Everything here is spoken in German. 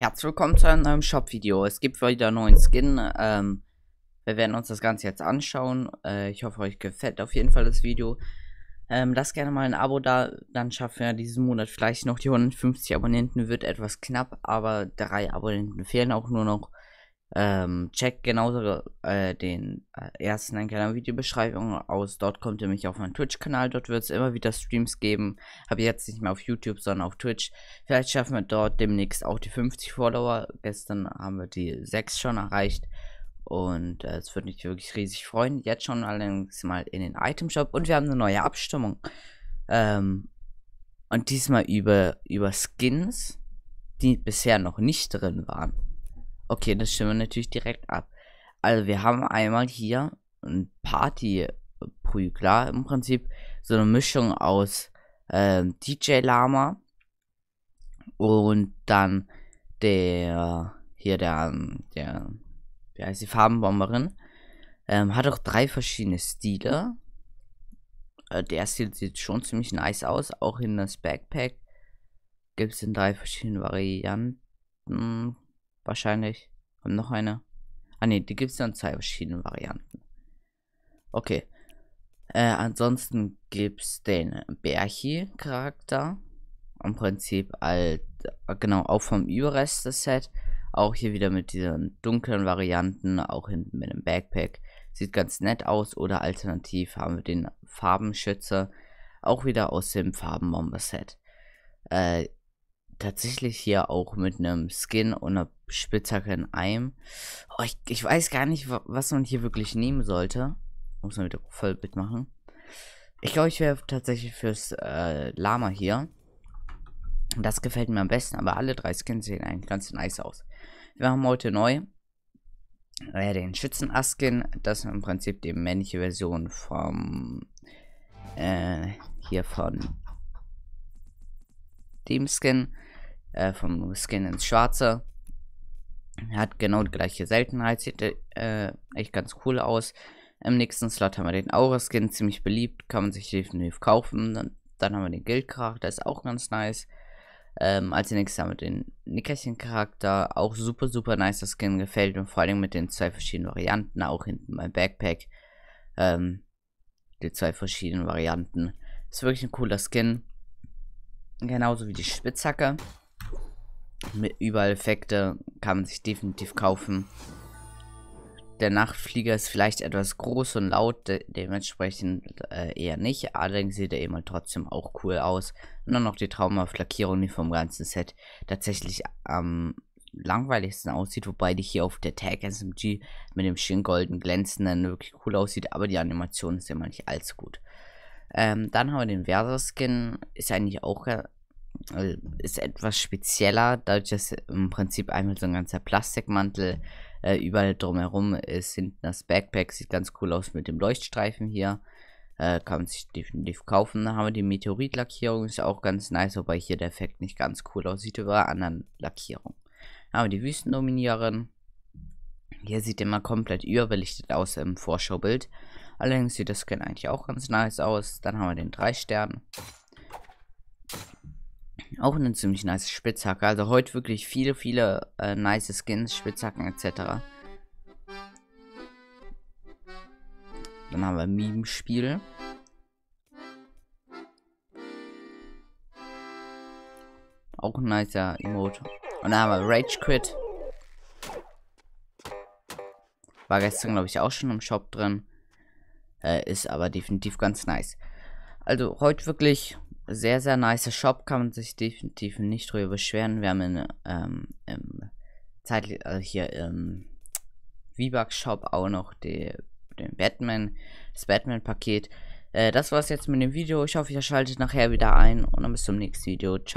Herzlich willkommen zu einem neuen Shop-Video. Es gibt wieder einen neuen Skin. Ähm, wir werden uns das Ganze jetzt anschauen. Äh, ich hoffe, euch gefällt auf jeden Fall das Video. Ähm, lasst gerne mal ein Abo da, dann schaffen wir diesen Monat vielleicht noch die 150 Abonnenten. Wird etwas knapp, aber drei Abonnenten fehlen auch nur noch. Ähm, checkt genauso äh, den äh, ersten Einkeller-Videobeschreibung aus. Dort kommt ihr mich auf meinen Twitch-Kanal. Dort wird es immer wieder Streams geben. Habe jetzt nicht mehr auf YouTube, sondern auf Twitch. Vielleicht schaffen wir dort demnächst auch die 50 Follower. Gestern haben wir die 6 schon erreicht. Und äh, es würde mich wirklich riesig freuen. Jetzt schon allerdings mal in den Item-Shop. Und wir haben eine neue Abstimmung. Ähm, und diesmal über, über Skins, die bisher noch nicht drin waren. Okay, das stimmen wir natürlich direkt ab. Also wir haben einmal hier ein Party-Prügler im Prinzip. So eine Mischung aus äh, DJ Lama und dann der hier der, ähm, der wie heißt die Farbenbomberin. Ähm, hat auch drei verschiedene Stile. Äh, der Stil sieht schon ziemlich nice aus. Auch in das Backpack gibt es in drei verschiedenen Varianten. Wahrscheinlich. Und noch eine. Ah ne, die gibt es ja in zwei verschiedenen Varianten. Okay. Äh, ansonsten gibt es den Berchi-Charakter. Im Prinzip alt, genau, auch vom überreste Set. Auch hier wieder mit diesen dunklen Varianten, auch hinten mit dem Backpack. Sieht ganz nett aus. Oder alternativ haben wir den Farbenschützer. Auch wieder aus dem Farbenbomber-Set. Äh, tatsächlich hier auch mit einem Skin und einer Spitzhacke in einem. Oh, ich, ich weiß gar nicht, was man hier wirklich nehmen sollte. Muss man wieder voll bit machen. Ich glaube, ich wäre tatsächlich fürs äh, Lama hier. Das gefällt mir am besten, aber alle drei Skins sehen eigentlich ganz nice aus. Wir haben heute neu äh, den Schützenaskin. Das ist im Prinzip die männliche Version vom äh, hier von dem Skin. Äh, vom Skin ins Schwarze. Er hat genau die gleiche Seltenheit, sieht äh, echt ganz cool aus. Im nächsten Slot haben wir den Aura-Skin, ziemlich beliebt, kann man sich definitiv kaufen. Dann, dann haben wir den Guild-Charakter, ist auch ganz nice. Ähm, als nächstes haben wir den Nickerchen-Charakter, auch super, super nice, das Skin gefällt mir, vor allem mit den zwei verschiedenen Varianten, auch hinten beim Backpack. Ähm, die zwei verschiedenen Varianten. Ist wirklich ein cooler Skin. Genauso wie die Spitzhacke. Mit überall Effekte kann man sich definitiv kaufen. Der Nachtflieger ist vielleicht etwas groß und laut, de dementsprechend äh, eher nicht. Allerdings sieht er immer halt trotzdem auch cool aus. Und dann noch die Traumhaft-Lackierung, die vom ganzen Set tatsächlich am langweiligsten aussieht. Wobei die hier auf der Tag SMG mit dem schön golden glänzenden wirklich cool aussieht. Aber die Animation ist immer nicht allzu gut. Ähm, dann haben wir den versa skin Ist eigentlich auch äh, äh, ist etwas spezieller, dadurch, dass im Prinzip einmal so ein ganzer Plastikmantel äh, überall drumherum ist. Hinten das Backpack sieht ganz cool aus mit dem Leuchtstreifen hier. Äh, kann man sich definitiv kaufen. Dann haben wir die Meteoritlackierung, ist auch ganz nice, wobei hier der Effekt nicht ganz cool aussieht über anderen Lackierungen. Dann haben wir die Wüstendominierin. Hier sieht immer komplett überbelichtet aus im Vorschaubild. Allerdings sieht das Scan eigentlich auch ganz nice aus. Dann haben wir den 3 Stern. Auch eine ziemlich nice Spitzhacke. Also heute wirklich viele, viele äh, nice Skins, Spitzhacken etc. Dann haben wir Meme-Spiel. Auch ein nicer Emote. Und dann haben wir Rage Crit. War gestern, glaube ich, auch schon im Shop drin. Äh, ist aber definitiv ganz nice. Also heute wirklich sehr, sehr nice Shop, kann man sich definitiv nicht drüber beschweren. Wir haben in, ähm, im Zeit, also hier im V-Bug-Shop auch noch die, den Batman, das Batman-Paket. Äh, das war's jetzt mit dem Video. Ich hoffe, ihr schaltet nachher wieder ein und dann bis zum nächsten Video. Ciao.